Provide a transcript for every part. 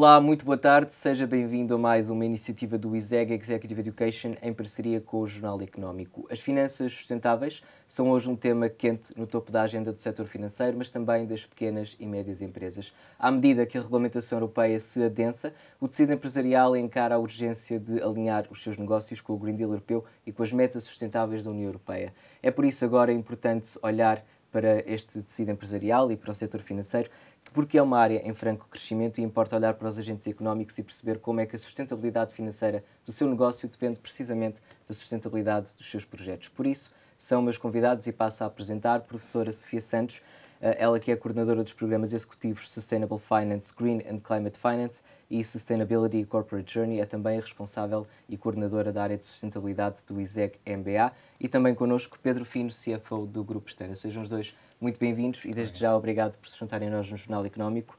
Olá, muito boa tarde. Seja bem-vindo a mais uma iniciativa do ISEG Executive Education em parceria com o Jornal Económico. As finanças sustentáveis são hoje um tema quente no topo da agenda do setor financeiro, mas também das pequenas e médias empresas. À medida que a regulamentação europeia se adensa, o tecido empresarial encara a urgência de alinhar os seus negócios com o Green Deal europeu e com as metas sustentáveis da União Europeia. É por isso agora importante olhar para este tecido empresarial e para o setor financeiro, porque é uma área em franco crescimento e importa olhar para os agentes económicos e perceber como é que a sustentabilidade financeira do seu negócio depende precisamente da sustentabilidade dos seus projetos. Por isso, são meus convidados e passo a apresentar a professora Sofia Santos, eh, ela que é a coordenadora dos programas executivos Sustainable Finance, Green and Climate Finance e Sustainability Corporate Journey, é também responsável e coordenadora da área de sustentabilidade do ISEG MBA e também connosco Pedro Fino, CFO do Grupo Estela. Sejam os dois muito bem-vindos e desde já obrigado por se juntarem a nós no Jornal Económico.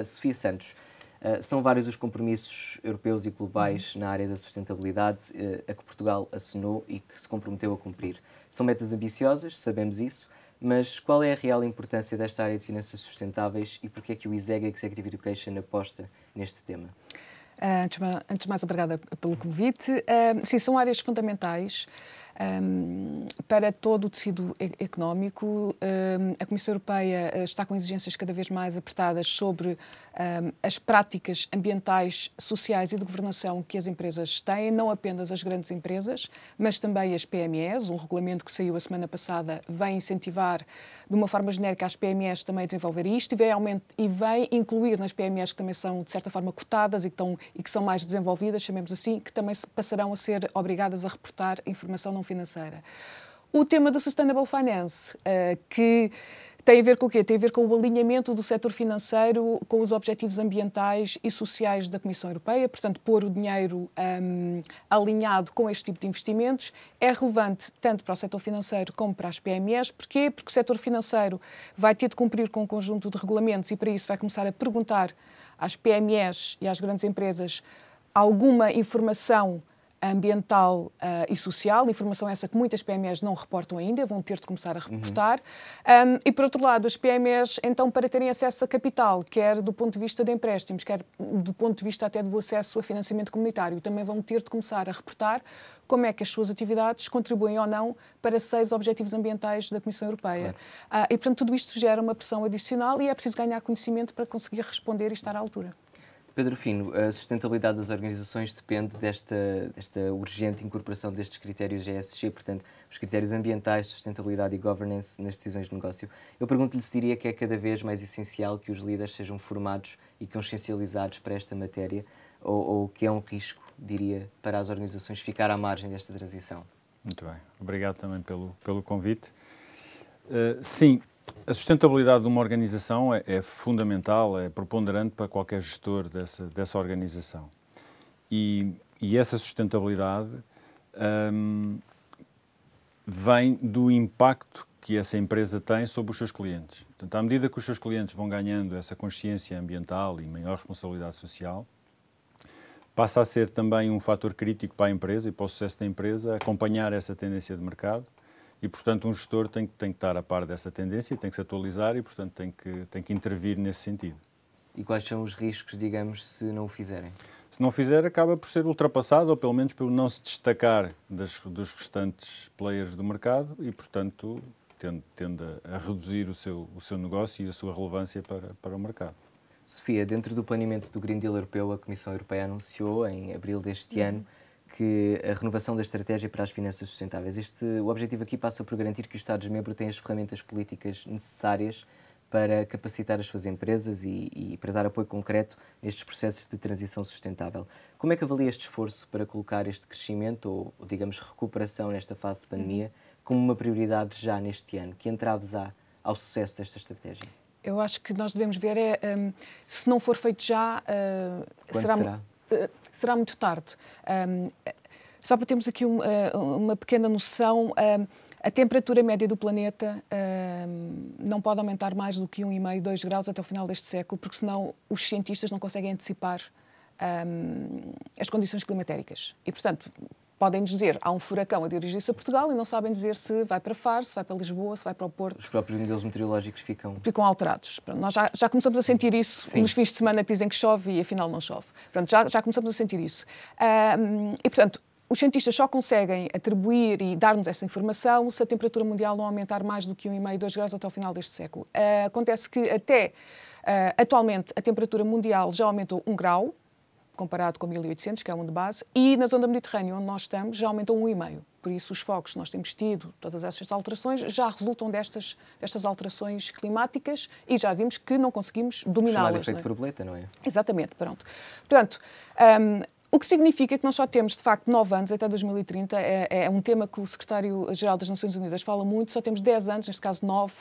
Uh, Sofia Santos, Uh, são vários os compromissos europeus e globais uhum. na área da sustentabilidade uh, a que Portugal assinou e que se comprometeu a cumprir. São metas ambiciosas, sabemos isso, mas qual é a real importância desta área de finanças sustentáveis e porquê é que o ISEG Executive Education aposta neste tema? Ah, antes de mais, obrigada pelo convite. Ah, sim, são áreas fundamentais. Um, para todo o tecido económico, um, a Comissão Europeia eh, está com exigências cada vez mais apertadas sobre um, as práticas ambientais, sociais e de governação que as empresas têm, não apenas as grandes empresas, mas também as PMEs. Um regulamento que saiu a semana passada vem incentivar, de uma forma genérica, as PMEs também a desenvolver isto e vem, e vem incluir nas PMEs que também são, de certa forma, cotadas e que, estão, e que são mais desenvolvidas, chamemos assim, que também passarão a ser obrigadas a reportar informação não financeira. O tema do Sustainable Finance, eh, que tem a ver com o quê? Tem a ver com o alinhamento do setor financeiro com os objetivos ambientais e sociais da Comissão Europeia, portanto, pôr o dinheiro um, alinhado com este tipo de investimentos é relevante tanto para o setor financeiro como para as PMEs. Porquê? Porque o setor financeiro vai ter de cumprir com um conjunto de regulamentos e, para isso, vai começar a perguntar às PMEs e às grandes empresas alguma informação ambiental uh, e social, informação essa que muitas PMEs não reportam ainda, vão ter de começar a uhum. reportar. Uhum. Um, e, por outro lado, as PMEs, então, para terem acesso a capital, quer do ponto de vista de empréstimos, quer do ponto de vista até do acesso a financiamento comunitário, também vão ter de começar a reportar como é que as suas atividades contribuem ou não para seis objetivos ambientais da Comissão Europeia. Claro. Uh, e, portanto, tudo isto gera uma pressão adicional e é preciso ganhar conhecimento para conseguir responder e estar à altura. Pedro Fino, a sustentabilidade das organizações depende desta, desta urgente incorporação destes critérios ESG, portanto, os critérios ambientais, sustentabilidade e governance nas decisões de negócio. Eu pergunto-lhe se diria que é cada vez mais essencial que os líderes sejam formados e consciencializados para esta matéria, ou, ou que é um risco, diria, para as organizações ficar à margem desta transição. Muito bem. Obrigado também pelo, pelo convite. Uh, sim, a sustentabilidade de uma organização é, é, fundamental, é preponderante para qualquer gestor dessa, dessa organização. E, e essa sustentabilidade hum, vem do impacto que essa empresa tem sobre os seus clientes. Portanto, à medida que os seus clientes vão ganhando essa consciência ambiental e maior responsabilidade social, passa a ser também um fator crítico para a empresa e para o sucesso da empresa acompanhar essa tendência de mercado e, portanto, um gestor tem, tem que estar a par dessa tendência, tem que se atualizar e, portanto, tem que, tem que intervir nesse sentido. E quais são os riscos, digamos, se não o fizerem? Se não fizer, acaba por ser ultrapassado, ou pelo menos por não se destacar das, dos restantes players do mercado e, portanto, tende, tende a reduzir o seu, o seu negócio e a sua relevância para, para o mercado. Sofia, dentro do planeamento do Green Deal Europeu, a Comissão Europeia anunciou em abril deste ano que a renovação da estratégia para as finanças sustentáveis. Este, o objetivo aqui passa por garantir que os Estados-membros têm as ferramentas políticas necessárias para capacitar as suas empresas e, e, para dar apoio concreto nestes processos de transição sustentável. Como é que avalia este esforço para colocar este crescimento ou, ou digamos, recuperação nesta fase de pandemia como uma prioridade já neste ano? Que entraves há ao sucesso desta estratégia? Eu acho que nós devemos ver, é, um, se não for feito já, uh, será, será? Eh, será muito tarde. Um, eh, só para termos aqui um, eh, uma pequena noção, um, a temperatura média do planeta um, não pode aumentar mais do que 1,5, 2 graus até o final deste século, porque senão os cientistas não conseguem antecipar um, as condições climatéricas. E, portanto, podem dizer há um furacão a dirigir-se a Portugal e não sabem dizer se vai para Faro, se vai para Lisboa, se vai para o Porto. Os próprios modelos meteorológicos ficam... Ficam alterados. Pronto, nós já, já, começamos a sentir isso Sim. nos fins de semana que dizem que chove e afinal não chove. Pronto, já, já começamos a sentir isso. e, portanto, os cientistas só conseguem atribuir e dar-nos essa informação se a temperatura mundial não aumentar mais do que 1,5, 2 graus até o final deste século. Uh, acontece que até uh, atualmente a temperatura mundial já aumentou 1 grau, comparado com 1800, que é um de base, e na zona mediterrânea, onde nós estamos, já aumentou 1,5. Por isso, os focos que nós temos tido, todas estas alterações, já resultam destas, destas alterações climáticas e já vimos que não conseguimos dominá-las. efeito borboleta, é? não é? Exatamente, pronto. Portanto, um, o que significa que nós só temos, de facto, 9 anos até 2030, é, é um tema que o secretário-geral das Nações Unidas fala muito, só temos 10 anos, neste caso 9,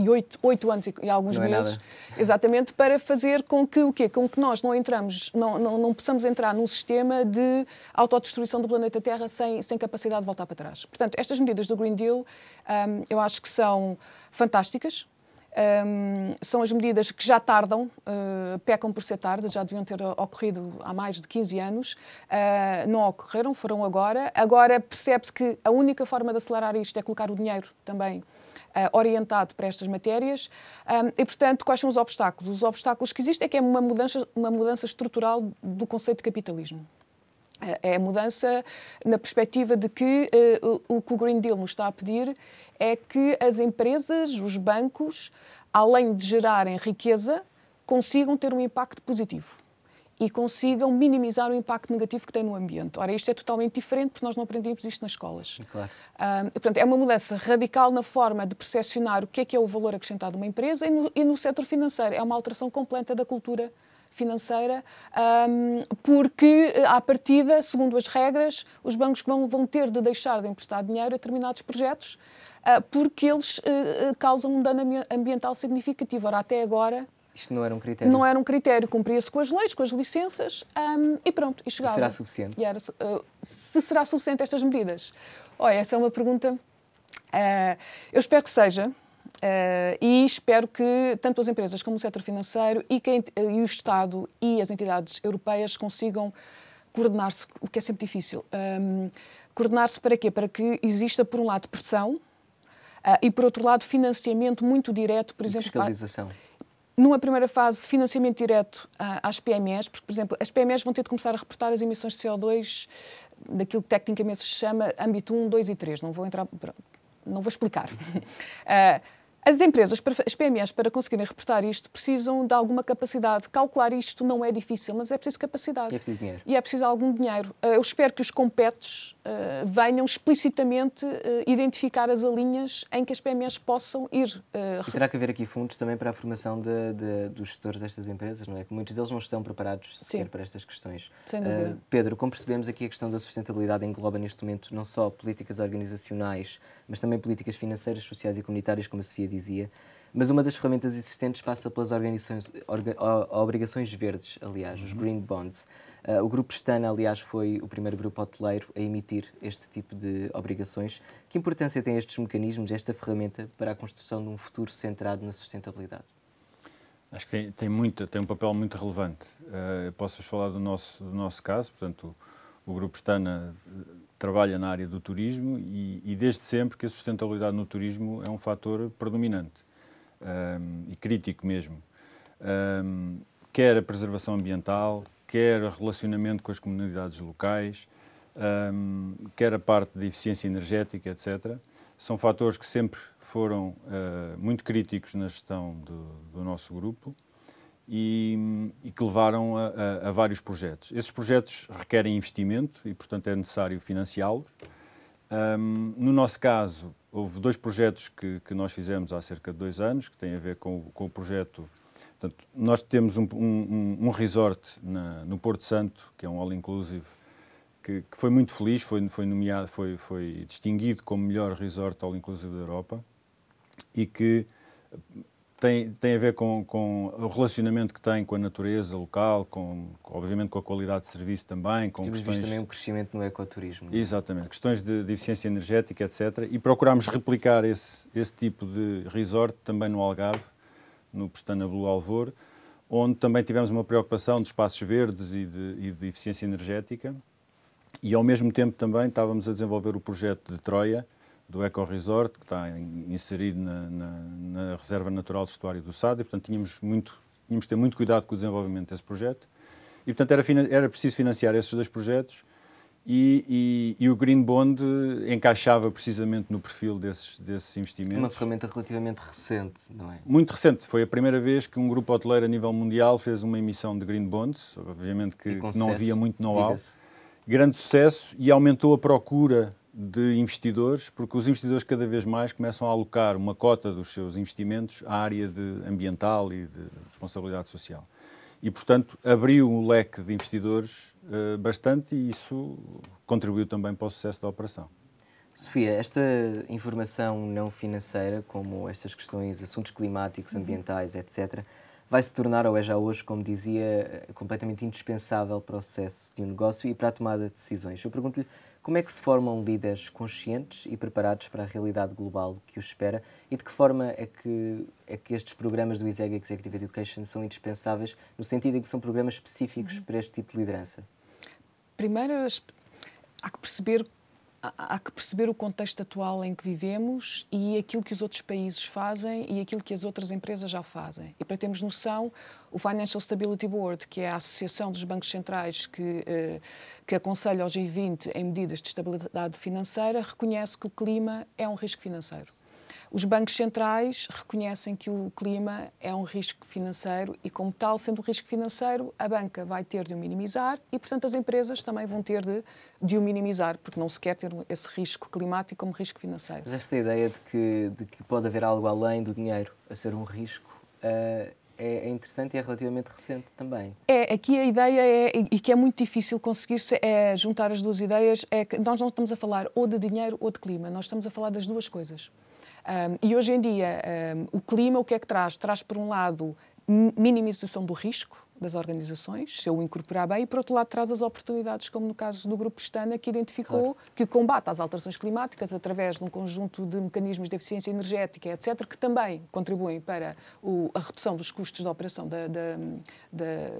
e oito oito anos e, e alguns não é meses, é exatamente, para fazer com que o quê? Com que nós não entramos, não, não, não possamos entrar num sistema de autodestruição do planeta Terra sem, sem capacidade de voltar para trás. Portanto, estas medidas do Green Deal um, eu acho que são fantásticas, um, são as medidas que já tardam, uh, pecam por ser tarde, já deviam ter ocorrido há mais de 15 anos, uh, não ocorreram, foram agora. Agora percebe-se que a única forma de acelerar isto é colocar o dinheiro também eh, orientado para estas matérias. e, portanto, quais são os obstáculos? Os obstáculos que existem é que é uma mudança, uma mudança estrutural do conceito de capitalismo. Eh, é a mudança na perspectiva de que uh, o que o Green Deal nos está a pedir é que as empresas, os bancos, além de gerarem riqueza, consigam ter um impacto positivo e consigam minimizar o impacto negativo que tem no ambiente. Ora, isto é totalmente diferente porque nós não aprendemos isto nas escolas. Claro. Uh, portanto, é uma mudança radical na forma de percepcionar o que é que é o valor acrescentado de uma empresa e no, e no setor financeiro é uma alteração completa da cultura financeira, um, porque, eh, à partida, segundo as regras, os bancos vão, vão ter de deixar de emprestar dinheiro a determinados projetos uh, porque eles uh, causam um dano ambiental significativo. Ora, até agora, isto não era um critério? Não era um critério, cumpria-se com as leis, com as licenças um, e pronto, e chegava. Será suficiente? Era, uh, se será suficiente estas medidas? Olha, essa é uma pergunta. Uh, eu espero que seja. Uh, e espero que tanto as empresas como o setor financeiro e, que, uh, e o Estado e as entidades europeias consigam coordenar-se, o que é sempre difícil. Um, coordenar-se para quê? Para que exista, por um lado, pressão uh, e, por outro lado, financiamento muito direto, por exemplo. Fiscalização. Para numa primeira fase, financiamento direto ah, às PMEs, porque, por exemplo, as PMEs vão ter de começar a reportar as emissões de CO2 daquilo que tecnicamente se chama âmbito 1, 2 e 3. Não vou entrar. Não vou explicar. Ah, as empresas, as PMEs, para conseguirem reportar isto, precisam de alguma capacidade. Calcular isto não é difícil, mas é preciso capacidade. E é preciso dinheiro. E é preciso algum dinheiro. Ah, eu espero que os competes eh, venham explicitamente uh, identificar as linhas em que as PMEs possam ir. Eh, e terá que haver aqui fundos também para a formação de, de, dos gestores destas empresas, não é? Que muitos deles não estão preparados sequer Sim. para estas questões. Sem dúvida. Pedro, como percebemos aqui a questão da sustentabilidade engloba neste momento não só políticas organizacionais, mas também políticas financeiras, sociais e comunitárias, como a Sofia dizia. Mas uma das ferramentas existentes passa pelas organizações, orga, obrigações verdes, aliás, os uhum. Green Bonds. Uh, o grupo Stana, aliás, foi o primeiro grupo hoteleiro a emitir este tipo de obrigações. Que importância têm estes mecanismos, esta ferramenta, para a construção de um futuro centrado na sustentabilidade? Acho que tem, tem, muita, tem um papel muito relevante. Uh, Posso-vos falar do nosso, do nosso caso, portanto, o, o Grupo Stana eh, trabalha na área do turismo e, e, desde sempre que a sustentabilidade no turismo é um fator predominante um, e crítico mesmo, um, quer a preservação ambiental, quer o relacionamento com as comunidades locais, um, quer a parte de eficiência energética, etc. São fatores que sempre foram uh, muito críticos na gestão do, do nosso grupo e, e que levaram a, a, a, vários projetos. Esses projetos requerem investimento e, portanto, é necessário financiá-los. Um, no nosso caso, houve dois projetos que, que nós fizemos há cerca de dois anos, que têm a ver com, com o projeto. Portanto, nós temos um, um, um resort na, no Porto Santo, que é um all-inclusive, que, que, foi muito feliz, foi, foi nomeado, foi, foi distinguido como melhor resort all-inclusive da Europa e que tem, tem a ver com, com o relacionamento que tem com a natureza local, com, obviamente com a qualidade de serviço também, com Temos questões... visto também um crescimento no ecoturismo. É? Exatamente, questões de, de, eficiência energética, etc. E procuramos replicar esse, esse tipo de resort também no Algarve, no Pestana Blue Alvor, onde também tivemos uma preocupação de espaços verdes e de, e de eficiência energética. E ao mesmo tempo também estávamos a desenvolver o projeto de Troia, do Eco Resort, que está inserido na, na, na Reserva Natural do Estuário do Sado, e, portanto, tínhamos, muito, tínhamos de ter muito cuidado com o desenvolvimento desse projeto. E, portanto, era, era preciso financiar esses dois projetos e, e, e, o Green Bond encaixava precisamente no perfil desses, desses investimentos. Uma ferramenta relativamente recente, não é? Muito recente. Foi a primeira vez que um grupo hoteleiro a nível mundial fez uma emissão de Green Bonds, obviamente que não havia muito know-how. Grande sucesso e aumentou a procura de investidores, porque os investidores cada vez mais começam a alocar uma cota dos seus investimentos à área de ambiental e de responsabilidade social. E, portanto, abriu um leque de investidores uh, bastante e isso contribuiu também para o sucesso da operação. Sofia, esta informação não financeira, como estas questões, assuntos climáticos, uhum. ambientais, etc., vai se tornar, ou é já hoje, como dizia, eh, completamente indispensável para o sucesso de um negócio e para a tomada de decisões. Eu pergunto-lhe como é que se formam líderes conscientes e preparados para a realidade global que os espera e de que forma é que, é que estes programas do ISEG Executive Education são indispensáveis no sentido em que são programas específicos uhum. para este tipo de liderança? Primeiro, há que perceber há que perceber o contexto atual em que vivemos e aquilo que os outros países fazem e aquilo que as outras empresas já fazem. E para termos noção, o Financial Stability Board, que é a associação dos bancos centrais que, eh, que aconselha ao G20 em medidas de estabilidade financeira, reconhece que o clima é um risco financeiro. Os bancos centrais reconhecem que o clima é um risco financeiro e, como tal, sendo um risco financeiro, a banca vai ter de o minimizar e, portanto, as empresas também vão ter de, de o minimizar, porque não se quer ter esse risco climático como risco financeiro. Mas esta ideia de que, de que pode haver algo além do dinheiro a ser um risco. Uh é, interessante e é relativamente recente também. É, aqui a ideia é, e que é muito difícil conseguir-se, é juntar as duas ideias, é que nós não estamos a falar ou de dinheiro ou de clima, nós estamos a falar das duas coisas. Um, e hoje em dia, um, o clima o que é que traz? Traz, por um lado, minimização do risco das organizações, se eu incorporar bem, e por outro lado traz as oportunidades, como no caso do Grupo Pestana, que identificou claro. que combate às alterações climáticas através de um conjunto de mecanismos de eficiência energética, etc., que também contribuem para o, a redução dos custos de operação da, da, da,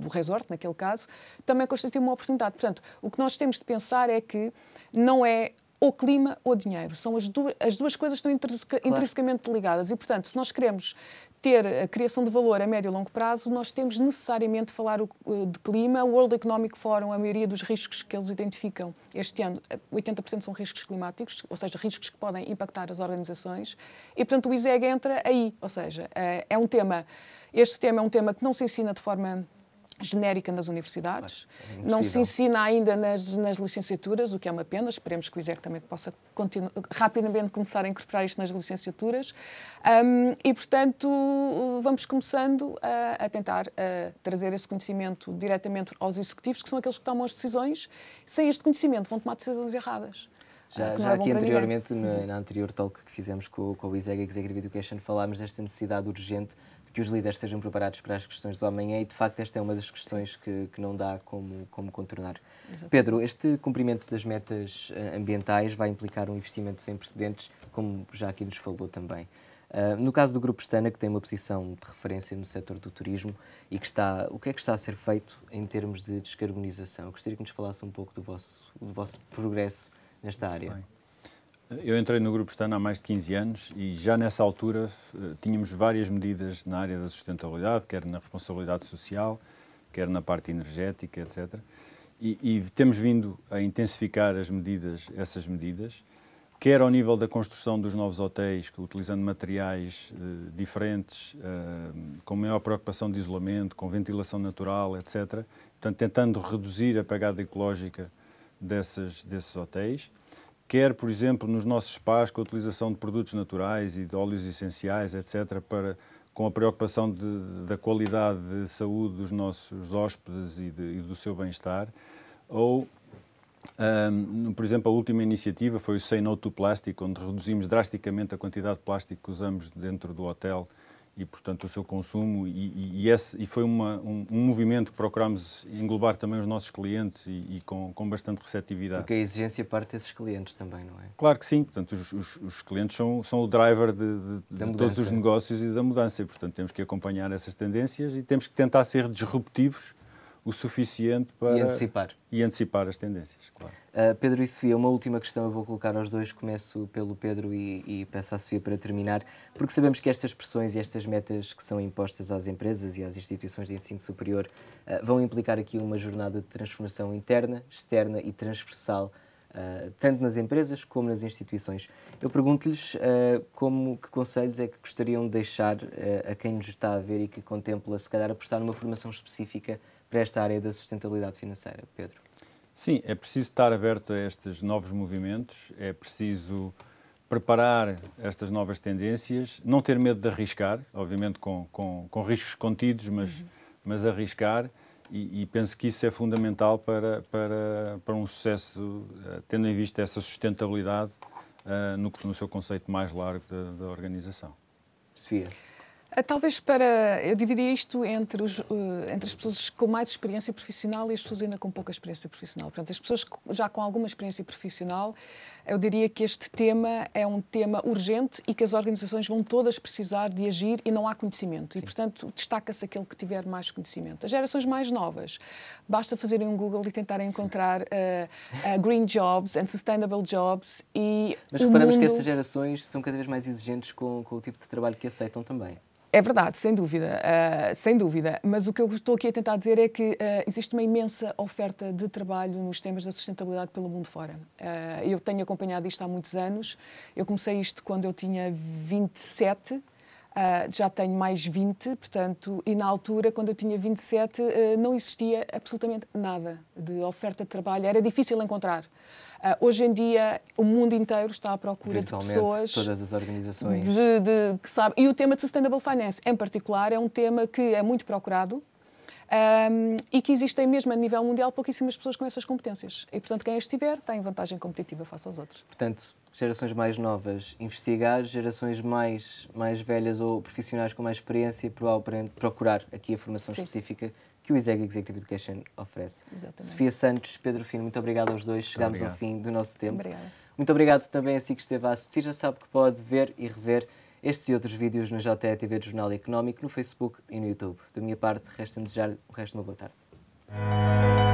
do resort, naquele caso, também constitui uma oportunidade. Portanto, o que nós temos de pensar é que não é ou clima ou dinheiro. São as duas, as duas coisas estão claro. intrinsecamente ligadas e, portanto, se nós queremos ter a criação de valor a médio e longo prazo, nós temos necessariamente de falar eh, de clima. O World Economic Forum, a maioria dos riscos que eles identificam este ano, 80% eh, são riscos climáticos, ou seja, riscos que podem impactar as organizações. E, portanto, o ISEG entra aí, ou seja, eh, é um tema, este tema é um tema que não se ensina de forma genérica nas universidades, é não se ensina ainda nas, nas, licenciaturas, o que é uma pena, esperemos que o ISEC também possa rapidamente começar a incorporar isto nas licenciaturas um, e, portanto, vamos começando a, a tentar a trazer esse conhecimento diretamente aos executivos, que são aqueles que tomam as decisões, sem este conhecimento vão tomar decisões erradas. Já, ah, já é aqui anteriormente, na, na, anterior talk que fizemos com, com o ISEG, Executive Education, falámos desta necessidade urgente que os líderes estejam preparados para as questões do amanhã e, de facto, esta é uma das questões que, que não dá como, como contornar. Exato. Pedro, este cumprimento das metas eh, ambientais vai implicar um investimento sem precedentes, como já aqui nos falou também. Uh, no caso do Grupo Estana, que tem uma posição de referência no setor do turismo e que está, o que é que está a ser feito em termos de descarbonização? Eu gostaria que nos falasse um pouco do vosso, do vosso progresso nesta Muito área. Bem. Eu entrei no Grupo Estana há mais de 15 anos e já nessa altura eh, tínhamos várias medidas na área da sustentabilidade, quer na responsabilidade social, quer na parte energética, etc. E, e, temos vindo a intensificar as medidas, essas medidas, quer ao nível da construção dos novos hotéis, utilizando materiais uh, diferentes, uh, com maior preocupação de isolamento, com ventilação natural, etc. Portanto, tentando reduzir a pegada ecológica dessas, desses hotéis quer, por exemplo, nos nossos spas, com a utilização de produtos naturais e de óleos essenciais, etc., para, com a preocupação de, da qualidade de saúde dos nossos hóspedes e, de, e do seu bem-estar, ou um, por exemplo, a última iniciativa foi o Say No to Plastic, onde reduzimos drasticamente a quantidade de plástico que usamos dentro do hotel e, portanto, o seu consumo. E, e, esse, e foi uma, um, um, movimento que procurámos englobar também os nossos clientes e, e com, com, bastante receptividade. Porque a exigência parte desses clientes também, não é? Claro que sim. Portanto, os, os, os clientes são, são, o driver de, de, de todos os negócios e da mudança. E, portanto, temos que acompanhar essas tendências e temos que tentar ser disruptivos o suficiente para. E antecipar. E antecipar as tendências, claro. Uh, Pedro e Sofia, uma última questão eu vou colocar aos dois. Começo pelo Pedro e, e peço à Sofia para terminar, porque sabemos que estas pressões e estas metas que são impostas às empresas e às instituições de ensino superior uh, vão implicar aqui uma jornada de transformação interna, externa e transversal eh, tanto nas empresas como nas instituições. Eu pergunto-lhes uh, como que conselhos é que gostariam de deixar uh, a quem nos está a ver e que contempla, se calhar, apostar numa formação específica para esta área da sustentabilidade financeira, Pedro. Sim, é preciso estar aberto a estes novos movimentos, é preciso preparar estas novas tendências, não ter medo de arriscar, obviamente com, com, com riscos contidos, mas, uhum. mas arriscar e, e, penso que isso é fundamental para, para, para um sucesso, eh, tendo em vista essa sustentabilidade uh, no, no seu conceito mais largo da, da organização. Sofia. Ah, talvez para. Eu dividiria isto entre, os, eh, entre as pessoas com mais experiência profissional e as pessoas ainda com pouca experiência profissional. Portanto, as pessoas já com alguma experiência profissional, eu diria que este tema é um tema urgente e que as organizações vão todas precisar de agir e não há conhecimento. Sim. E, portanto, destaca-se aquele que tiver mais conhecimento. As gerações mais novas, basta fazerem um Google e tentarem encontrar uh, uh, green jobs and sustainable jobs e. Mas reparamos mundo... que essas gerações são cada vez mais exigentes com, com o tipo de trabalho que aceitam também. É verdade, sem dúvida, uh, sem dúvida. Mas o que eu estou aqui a tentar dizer é que uh, existe uma imensa oferta de trabalho nos temas da sustentabilidade pelo mundo fora. Uh, eu tenho acompanhado isto há muitos anos. Eu comecei isto quando eu tinha 27 Uh, já tenho mais 20, portanto, e na altura, quando eu tinha 27, uh, não existia absolutamente nada de oferta de trabalho, era difícil encontrar. Ah, hoje em dia, o mundo inteiro está à procura de pessoas. todas as organizações. De, de, que sabe, e o tema de Sustainable Finance, em particular, é um tema que é muito procurado. Um, e que existem mesmo a nível mundial pouquíssimas pessoas com essas competências. E, portanto, quem as tiver tem vantagem competitiva face aos outros. Portanto, gerações mais novas investigar, gerações mais, mais velhas ou profissionais com mais experiência procurar aqui a formação Sim. específica que o ISEG Executive Education oferece. Exatamente. Sofia Santos, Pedro Fino, muito obrigado aos dois. Chegámos ao fim do nosso tempo. Obrigada. Muito obrigado também a si que esteve a assistir. Já sabe que pode ver e rever estes e outros vídeos na JTV do Jornal Económico, no Facebook e no YouTube. Da minha parte, resta-me desejar o resto de uma boa tarde.